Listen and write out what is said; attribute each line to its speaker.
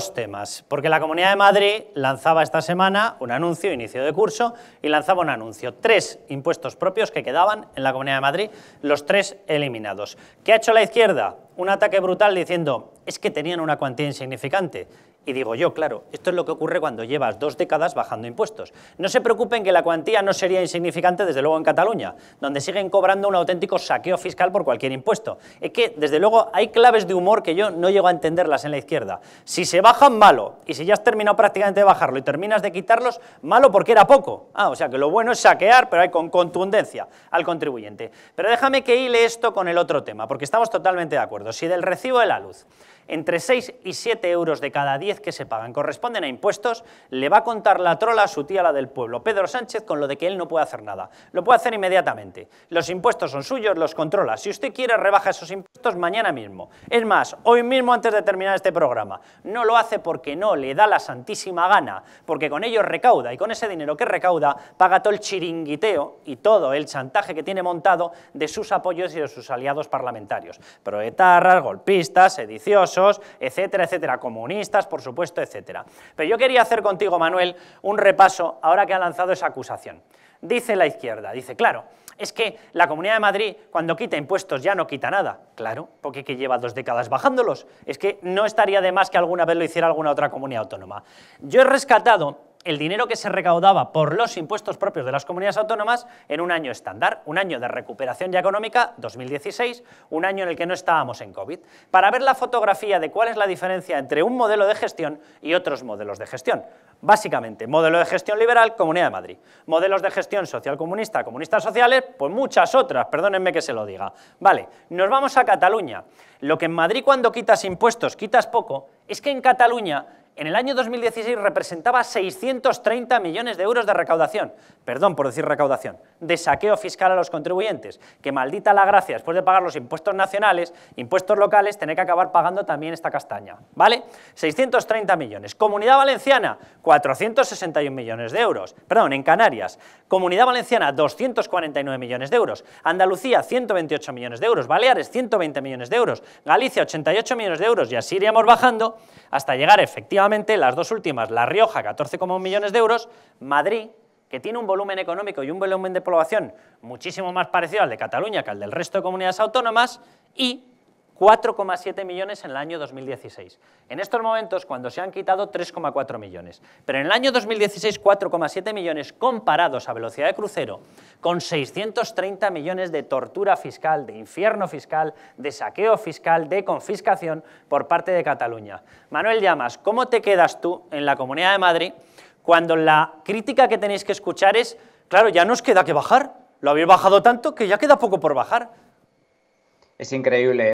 Speaker 1: Dos temas, porque la Comunidad de Madrid lanzaba esta semana un anuncio, inicio de curso, y lanzaba un anuncio, tres impuestos propios que quedaban en la Comunidad de Madrid, los tres eliminados. ¿Qué ha hecho la izquierda? un ataque brutal diciendo, es que tenían una cuantía insignificante. Y digo yo, claro, esto es lo que ocurre cuando llevas dos décadas bajando impuestos. No se preocupen que la cuantía no sería insignificante, desde luego, en Cataluña, donde siguen cobrando un auténtico saqueo fiscal por cualquier impuesto. Es que, desde luego, hay claves de humor que yo no llego a entenderlas en la izquierda. Si se bajan, malo. Y si ya has terminado prácticamente de bajarlo y terminas de quitarlos, malo porque era poco. Ah, o sea que lo bueno es saquear, pero hay con contundencia al contribuyente. Pero déjame que hile esto con el otro tema, porque estamos totalmente de acuerdo y del recibo de la luz entre 6 y 7 euros de cada 10 que se pagan corresponden a impuestos, le va a contar la trola a su tía la del pueblo, Pedro Sánchez, con lo de que él no puede hacer nada. Lo puede hacer inmediatamente. Los impuestos son suyos, los controla. Si usted quiere, rebaja esos impuestos mañana mismo. Es más, hoy mismo antes de terminar este programa. No lo hace porque no, le da la santísima gana, porque con ellos recauda y con ese dinero que recauda paga todo el chiringuiteo y todo el chantaje que tiene montado de sus apoyos y de sus aliados parlamentarios. Proetarras, golpistas, sediciosos etcétera, etcétera, comunistas, por supuesto, etcétera. Pero yo quería hacer contigo, Manuel, un repaso ahora que ha lanzado esa acusación. Dice la izquierda, dice, claro, es que la Comunidad de Madrid cuando quita impuestos ya no quita nada. Claro, porque que lleva dos décadas bajándolos. Es que no estaría de más que alguna vez lo hiciera alguna otra comunidad autónoma. Yo he rescatado el dinero que se recaudaba por los impuestos propios de las comunidades autónomas en un año estándar, un año de recuperación ya económica, 2016, un año en el que no estábamos en COVID, para ver la fotografía de cuál es la diferencia entre un modelo de gestión y otros modelos de gestión. Básicamente, modelo de gestión liberal, Comunidad de Madrid. Modelos de gestión social comunista, comunistas sociales, pues muchas otras, perdónenme que se lo diga. Vale, nos vamos a Cataluña. Lo que en Madrid cuando quitas impuestos quitas poco, es que en Cataluña en el año 2016 representaba 630 millones de euros de recaudación, perdón por decir recaudación, de saqueo fiscal a los contribuyentes, que maldita la gracia, después de pagar los impuestos nacionales, impuestos locales, tener que acabar pagando también esta castaña, ¿vale? 630 millones. Comunidad Valenciana, 461 millones de euros, perdón, en Canarias. Comunidad Valenciana, 249 millones de euros. Andalucía, 128 millones de euros. Baleares, 120 millones de euros. Galicia, 88 millones de euros. Y así iríamos bajando hasta llegar efectivamente las dos últimas, La Rioja, 14,1 millones de euros, Madrid, que tiene un volumen económico y un volumen de población muchísimo más parecido al de Cataluña que al del resto de comunidades autónomas, y 4,7 millones en el año 2016. En estos momentos, cuando se han quitado 3,4 millones. Pero en el año 2016, 4,7 millones comparados a velocidad de crucero, con 630 millones de tortura fiscal, de infierno fiscal, de saqueo fiscal, de confiscación por parte de Cataluña. Manuel Llamas, ¿cómo te quedas tú en la Comunidad de Madrid cuando la crítica que tenéis que escuchar es, claro, ya nos queda que bajar, lo habéis bajado tanto que ya queda poco por bajar? Es increíble. ¿eh?